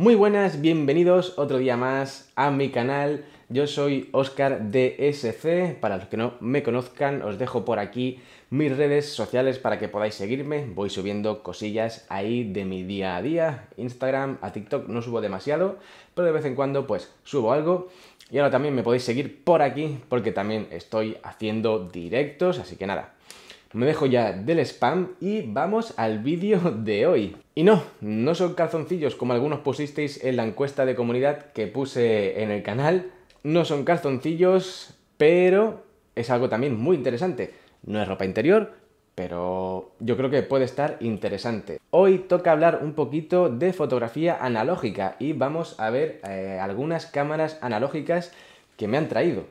Muy buenas, bienvenidos otro día más a mi canal. Yo soy Oscar DSC. Para los que no me conozcan, os dejo por aquí mis redes sociales para que podáis seguirme. Voy subiendo cosillas ahí de mi día a día. Instagram, a TikTok no subo demasiado, pero de vez en cuando pues subo algo. Y ahora también me podéis seguir por aquí porque también estoy haciendo directos, así que nada. Me dejo ya del spam y vamos al vídeo de hoy. Y no, no son calzoncillos como algunos pusisteis en la encuesta de comunidad que puse en el canal. No son calzoncillos, pero es algo también muy interesante. No es ropa interior, pero yo creo que puede estar interesante. Hoy toca hablar un poquito de fotografía analógica y vamos a ver eh, algunas cámaras analógicas que me han traído.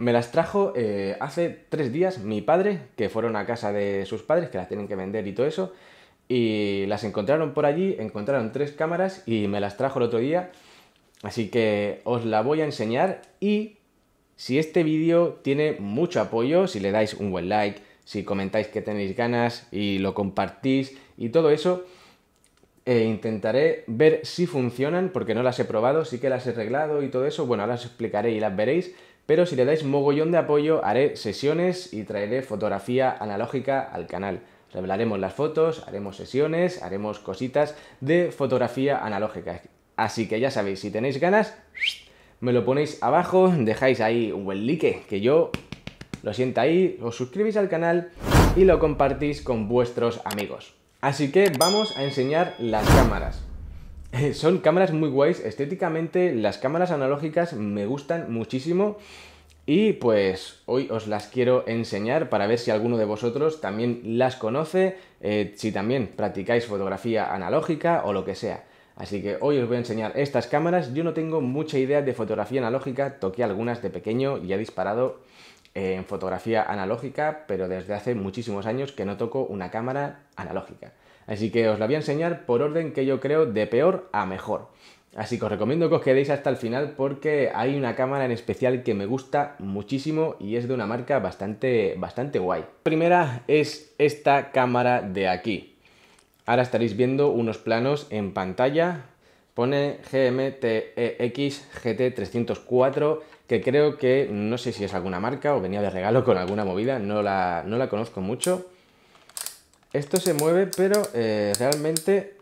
Me las trajo eh, hace tres días mi padre, que fueron a casa de sus padres, que las tienen que vender y todo eso, y las encontraron por allí, encontraron tres cámaras y me las trajo el otro día, así que os la voy a enseñar y si este vídeo tiene mucho apoyo, si le dais un buen like, si comentáis que tenéis ganas y lo compartís y todo eso, eh, intentaré ver si funcionan, porque no las he probado, sí que las he arreglado y todo eso. Bueno, ahora os explicaré y las veréis pero si le dais mogollón de apoyo haré sesiones y traeré fotografía analógica al canal. Revelaremos las fotos, haremos sesiones, haremos cositas de fotografía analógica. Así que ya sabéis, si tenéis ganas, me lo ponéis abajo, dejáis ahí un buen like, que yo lo sienta ahí, os suscribís al canal y lo compartís con vuestros amigos. Así que vamos a enseñar las cámaras. Son cámaras muy guays, estéticamente las cámaras analógicas me gustan muchísimo y pues hoy os las quiero enseñar para ver si alguno de vosotros también las conoce, eh, si también practicáis fotografía analógica o lo que sea. Así que hoy os voy a enseñar estas cámaras, yo no tengo mucha idea de fotografía analógica, toqué algunas de pequeño y he disparado en fotografía analógica, pero desde hace muchísimos años que no toco una cámara analógica. Así que os la voy a enseñar por orden que yo creo de peor a mejor. Así que os recomiendo que os quedéis hasta el final porque hay una cámara en especial que me gusta muchísimo y es de una marca bastante, bastante guay. primera es esta cámara de aquí. Ahora estaréis viendo unos planos en pantalla. Pone GMTEX GT304 que creo que no sé si es alguna marca o venía de regalo con alguna movida, no la conozco mucho. Esto se mueve, pero eh, realmente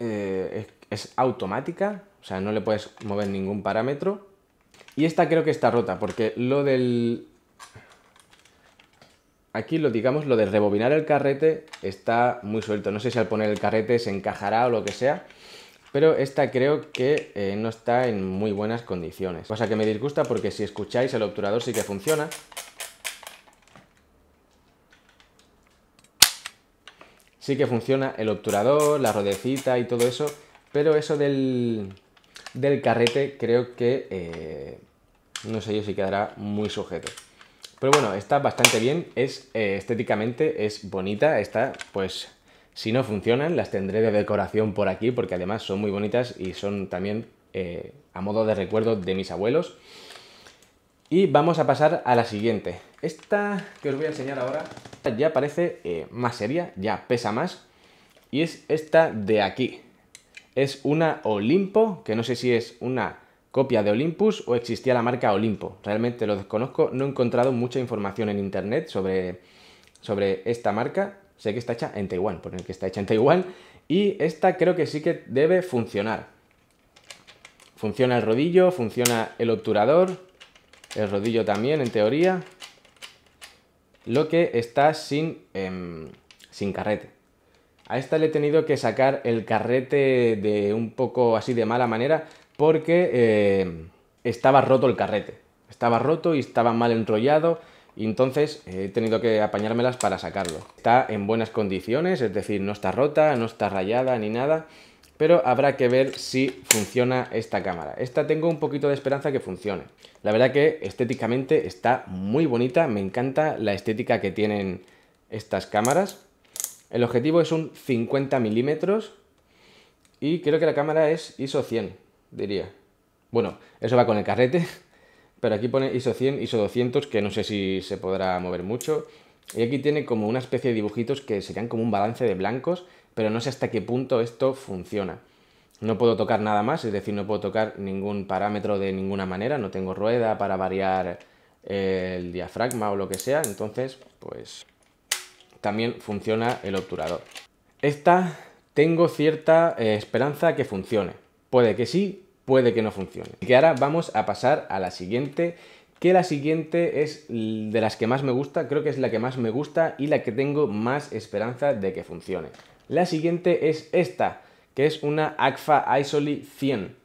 eh, es, automática, o sea, no le puedes mover ningún parámetro. Y esta creo que está rota, porque lo del... Aquí lo digamos, lo de rebobinar el carrete está muy suelto. No sé si al poner el carrete se encajará o lo que sea. Pero esta creo que eh, no está en muy buenas condiciones. Cosa que me disgusta porque si escucháis el obturador sí que funciona. Sí que funciona el obturador, la rodecita y todo eso, pero eso del, carrete creo que eh, no sé yo si quedará muy sujeto. Pero bueno, está bastante bien, es eh, estéticamente es bonita, está pues si no funcionan las tendré de decoración por aquí porque además son muy bonitas y son también eh, a modo de recuerdo de mis abuelos. Y vamos a pasar a la siguiente. Esta que os voy a enseñar ahora ya parece eh, más seria, ya pesa más. Y es esta de aquí. Es una Olimpo, que no sé si es una copia de Olympus o existía la marca Olimpo. Realmente lo desconozco, no he encontrado mucha información en internet sobre, sobre esta marca. Sé que está hecha en Taiwán, por el que está hecha en Taiwán. Y esta creo que sí que debe funcionar. Funciona el rodillo, funciona el obturador, el rodillo también, en teoría, lo que está sin, em, sin carrete. A esta le he tenido que sacar el carrete de un poco así de mala manera porque em, estaba roto el carrete. Estaba roto y estaba mal enrollado y entonces he tenido que apañármelas para sacarlo. Está en buenas condiciones, es decir, no está rota, no está rayada ni nada pero habrá que ver si funciona esta cámara. Esta tengo un poquito de esperanza que funcione. La verdad que estéticamente está muy bonita, me encanta la estética que tienen estas cámaras. El objetivo es un 50 milímetros y creo que la cámara es ISO 100, diría. Bueno, eso va con el carrete, pero aquí pone ISO 100, ISO 200, que no sé si se podrá mover mucho. Y aquí tiene como una especie de dibujitos que serían como un balance de blancos, pero no sé hasta qué punto esto funciona. No puedo tocar nada más, es decir, no puedo tocar ningún parámetro de ninguna manera, no tengo rueda para variar eh, el diafragma o lo que sea, entonces pues también funciona el obturador. Esta tengo cierta eh, esperanza que funcione. Puede que sí, puede que no funcione. Y ahora vamos a pasar a la siguiente que la siguiente es de las que más me gusta, creo que es la que más me gusta y la que tengo más esperanza de que funcione. La siguiente es esta, que es una ACFA Isoli 100.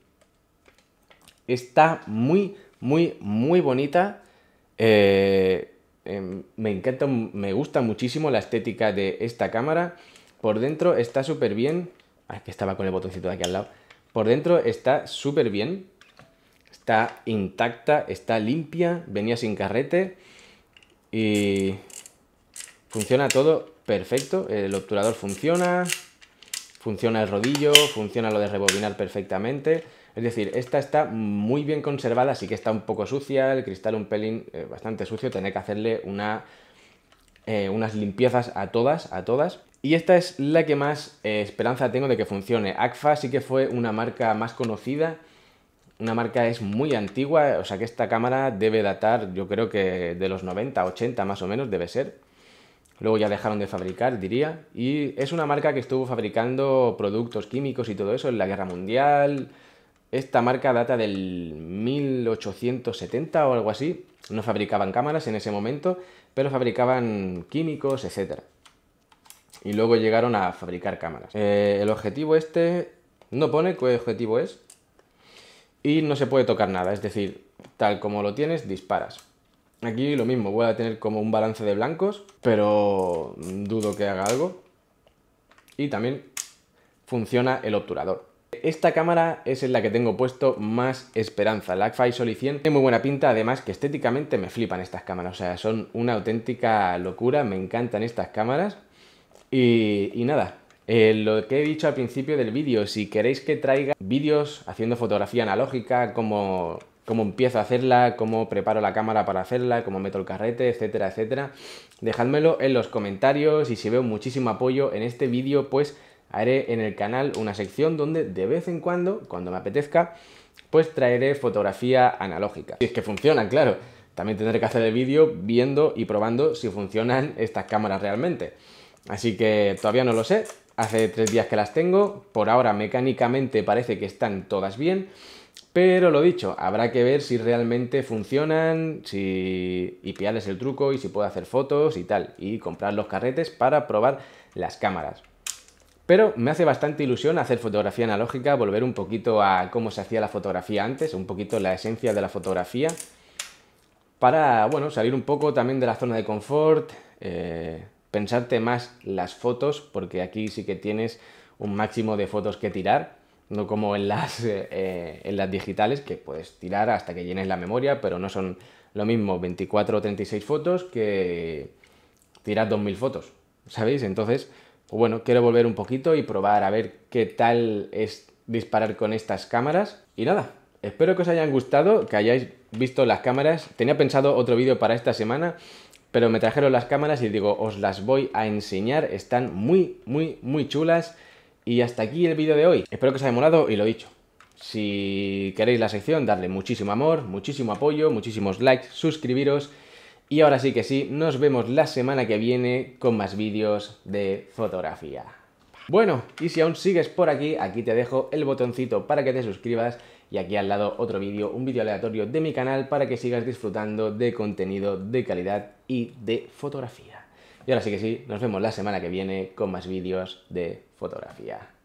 Está muy, muy, muy bonita. Eh, em, me encanta, me gusta muchísimo la estética de esta cámara. Por dentro está súper bien. Ah, que estaba con el botoncito de aquí al lado. Por dentro está súper bien está intacta, está limpia, venía sin carrete y funciona todo perfecto. El obturador funciona, funciona el rodillo, funciona lo de rebobinar perfectamente. Es decir, esta está muy bien conservada, sí que está un poco sucia, el cristal un pelín eh, bastante sucio, tiene que hacerle eh, unas limpiezas a todas, a todas. Y esta es la que más eh, esperanza tengo de que funcione. ACFA sí que fue una marca más conocida una marca es muy antigua, o sea que esta cámara debe datar, yo creo que de los 90, 80 más o menos debe ser. Luego ya dejaron de fabricar, diría. Y es una marca que estuvo fabricando productos químicos y todo eso en la Guerra Mundial. Esta marca data del 1870 o algo así. No fabricaban cámaras en ese momento, pero fabricaban químicos, etc. Y luego llegaron a fabricar cámaras. Eh, el objetivo este... No pone qué objetivo es, y no se puede tocar nada, es decir, tal como lo tienes, disparas. Aquí lo mismo, voy a tener como un balance de blancos, pero dudo que haga algo. Y también funciona el obturador. Esta cámara es en la que tengo puesto más esperanza, la Agfa 100. Tiene muy buena pinta, además que estéticamente me flipan estas cámaras, o sea, son una auténtica locura, me encantan estas cámaras. Y, y nada, eh, lo que he dicho al principio del vídeo, si queréis que traiga vídeos haciendo fotografía analógica, cómo, empiezo a hacerla, cómo preparo la cámara para hacerla, cómo meto el carrete, etcétera, etcétera. Dejadmelo en los comentarios y si veo muchísimo apoyo en este vídeo, pues haré en el canal una sección donde de vez en cuando, cuando me apetezca, pues traeré fotografía analógica. Si es que funcionan, claro. También tendré que hacer el vídeo viendo y probando si funcionan estas cámaras realmente. Así que todavía no lo sé, Hace tres días que las tengo, por ahora mecánicamente parece que están todas bien, pero lo dicho, habrá que ver si realmente funcionan, si y pillarles el truco y si puedo hacer fotos y tal, y comprar los carretes para probar las cámaras. Pero me hace bastante ilusión hacer fotografía analógica, volver un poquito a cómo se hacía la fotografía antes, un poquito la esencia de la fotografía, para, bueno, salir un poco también de la zona de confort, eh, pensarte más las fotos, porque aquí sí que tienes un máximo de fotos que tirar, no como en las, eh, eh, en las digitales, que puedes tirar hasta que llenes la memoria, pero no son lo mismo 24 o 36 fotos que tirar 2000 fotos, ¿sabéis? Entonces, pues bueno, quiero volver un poquito y probar a ver qué tal es disparar con estas cámaras. Y nada, espero que os hayan gustado, que hayáis visto las cámaras. Tenía pensado otro vídeo para esta semana, pero me trajeron las cámaras y digo, os las voy a enseñar, están muy, muy, muy chulas. Y hasta aquí el vídeo de hoy. Espero que os haya molado y lo he dicho. Si queréis la sección, darle muchísimo amor, muchísimo apoyo, muchísimos likes, suscribiros. Y ahora sí que sí, nos vemos la semana que viene con más vídeos de fotografía. Bueno, y si aún sigues por aquí, aquí te dejo el botoncito para que te suscribas y aquí al lado otro vídeo, un vídeo aleatorio de mi canal para que sigas disfrutando de contenido de calidad y de fotografía. Y ahora sí que sí, nos vemos la semana que viene con más vídeos de fotografía.